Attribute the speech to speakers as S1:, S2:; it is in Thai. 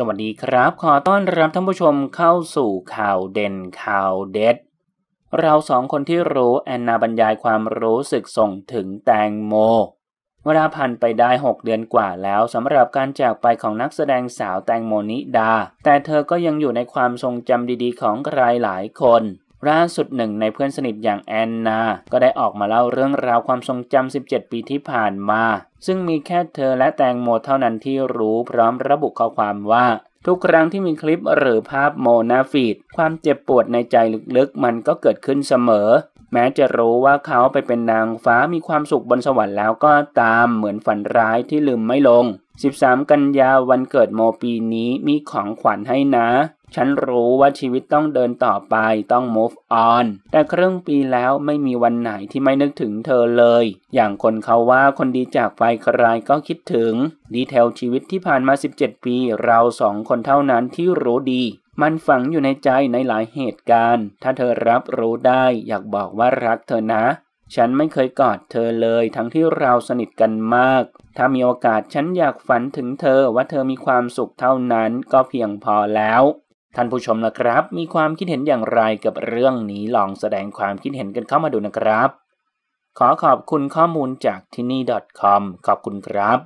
S1: สวัสดีครับขอต้อนรับท่านผู้ชมเข้าสู่ข่าวเด่นข่าวเด็ด เราสองคนที่รู้แอนนาบรรยายความรู้สึกส่งถึงแตงโม เวลาผ่านไปได้ 6 เดือนกว่าแล้วสำหรับการจากไปของนักแสดงสาวแตงโมนิดา แต่เธอก็ยังอยู่ในความทรงจำดีๆของใครหลายคนล่าสุดหนึ่งในเพื่อนสนิทอย่างแอนนาก็ได้ออกมาเล่าเรื่องราวความทรงจำ17 ปีที่ผ่านมา ซึ่งมีแค่เธอและแตงโมเท่านั้นที่รู้พร้อมระบุข้อความว่า ทุกครั้งที่มีคลิปหรือภาพโมนาฟีด ความเจ็บปวดในใจลึกๆมันก็เกิดขึ้นเสมอ แม้จะรู้ว่าเขาไปเป็นนางฟ้ามีความสุขบนสวรรค์แล้วก็ตามเหมือนฝันร้ายที่ลืมไม่ลง13 กันยาวันเกิดโมปีนี้มีของขวัญให้นะ ฉันรู้ว่าชีวิตต้องเดินต่อไปต้อง move on แต่ครึ่งปีแล้วไม่มีวันไหนที่ไม่นึกถึงเธอเลย อย่างคนเขาว่าคนดีจากไปใครก็คิดถึง ดีเทลชีวิตที่ผ่านมา 17 ปีเราสองคนเท่านั้นที่รู้ดี มันฝังอยู่ในใจในหลายเหตุการณ์ ถ้าเธอรับรู้ได้อยากบอกว่ารักเธอนะฉันไม่เคยกอดเธอเลย ทั้งที่เราสนิทกันมาก ถ้ามีโอกาสฉันอยากฝันถึงเธอว่าเธอมีความสุขเท่านั้นก็เพียงพอแล้ว ท่านผู้ชมนะครับมีความคิดเห็นอย่างไรกับเรื่องนี้ลองแสดงความคิดเห็นกันเข้ามาดูนะครับ ขอขอบคุณข้อมูลจากที่นี่ .com ขอบคุณครับ